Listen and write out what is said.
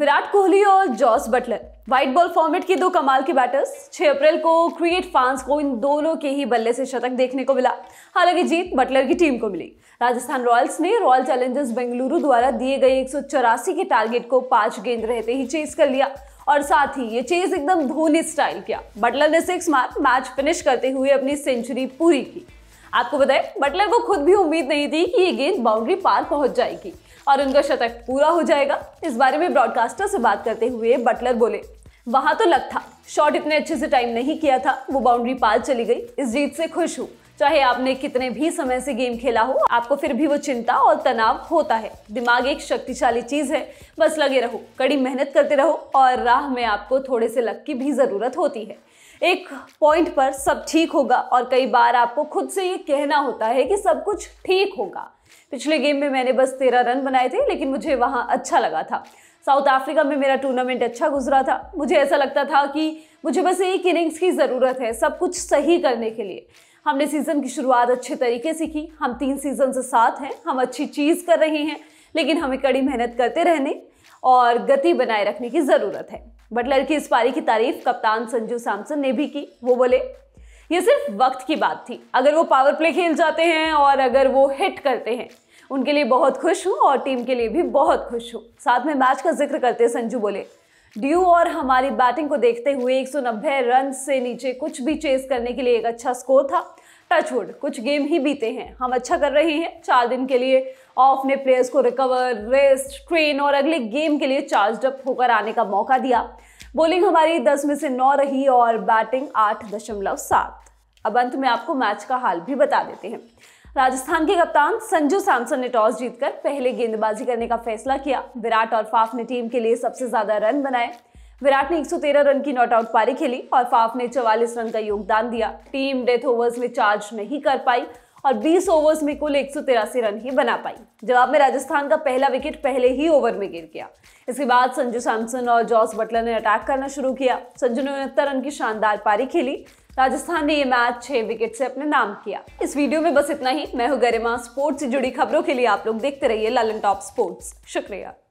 विराट कोहली और Jos Buttler white ball format के दो कमाल के बैटर्स 6 अप्रैल को क्रिएट फैंस को इन दोनों के ही बल्ले से शतक देखने को मिला हालांकि जीत बटलर की टीम को मिली राजस्थान रॉयल्स ने रॉयल चैलेंजर्स बेंगलुरु द्वारा दिए गए एक के टारगेट को पांच गेंद रहते ही चेस कर लिया और साथ ही ये चेज एकदम धोनी स्टाइल किया बटलर ने सिक्स मार मैच फिनिश करते हुए अपनी सेंचुरी पूरी की आपको बताएं बटलर को खुद भी उम्मीद नहीं थी कि ये गेंद बाउंड्री पार पहुंच जाएगी और उनका शतक पूरा हो जाएगा इस बारे में ब्रॉडकास्टर से बात करते हुए बटलर बोले वहां तो लग था शॉट इतने अच्छे से टाइम नहीं किया था वो बाउंड्री पार चली गई इस जीत से खुश हूँ चाहे आपने कितने भी समय से गेम खेला हो आपको फिर भी वो चिंता और तनाव होता है दिमाग एक शक्तिशाली चीज है बस लगे रहो कड़ी मेहनत करते रहो और राह में आपको थोड़े से लक की भी ज़रूरत होती है एक पॉइंट पर सब ठीक होगा और कई बार आपको खुद से ये कहना होता है कि सब कुछ ठीक होगा पिछले गेम में मैंने बस तेरह रन बनाए थे लेकिन मुझे वहाँ अच्छा लगा था साउथ अफ्रीका में मेरा टूर्नामेंट अच्छा गुजरा था मुझे ऐसा लगता था कि मुझे बस एक इनिंग्स की ज़रूरत है सब कुछ सही करने के लिए हमने सीज़न की शुरुआत अच्छे तरीके से की हम तीन सीज़न से साथ हैं हम अच्छी चीज़ कर रहे हैं लेकिन हमें कड़ी मेहनत करते रहने और गति बनाए रखने की ज़रूरत है बटलर की इस पारी की तारीफ कप्तान संजू सैमसन ने भी की वो बोले ये सिर्फ वक्त की बात थी अगर वो पावर प्ले खेल जाते हैं और अगर वो हिट करते हैं उनके लिए बहुत खुश हूँ और टीम के लिए भी बहुत खुश हूँ साथ में मैच का जिक्र करते संजू बोले ड्यू और हमारी बैटिंग को देखते हुए 190 रन से नीचे कुछ भी चेस करने के लिए एक अच्छा स्कोर था टचवुड कुछ गेम ही बीते हैं हम अच्छा कर रहे हैं चार दिन के लिए ऑफ ने प्लेयर्स को रिकवर रेस्ट ट्रेन और अगले गेम के लिए चार्ज अप होकर आने का मौका दिया बॉलिंग हमारी दस में से नौ रही और बैटिंग आठ दशमलव सात अब अंत में आपको मैच का हाल भी बता देते हैं राजस्थान के कप्तान संजू सैमसन ने टॉस जीतकर पहले गेंदबाजी करने का फैसला किया विराट और फाफ ने टीम के लिए सबसे ज्यादा रन बनाए विराट ने 113 रन की नॉट आउट पारी खेली और फाफ ने 44 रन का योगदान दिया टीम डेथ ओवर्स में चार्ज नहीं कर पाई और 20 ओवर्स में कुल एक रन ही बना पाई जवाब में राजस्थान का पहला विकेट पहले ही ओवर में गिर गया इसके बाद संजू सैमसन और जॉस बटलर ने अटैक करना शुरू किया संजू ने उनहत्तर रन की शानदार पारी खेली राजस्थान ने ये मैच छह विकेट से अपने नाम किया इस वीडियो में बस इतना ही मैं हूँ गरिमा स्पोर्ट्स से जुड़ी खबरों के लिए आप लोग देखते रहिए ललन टॉप स्पोर्ट्स शुक्रिया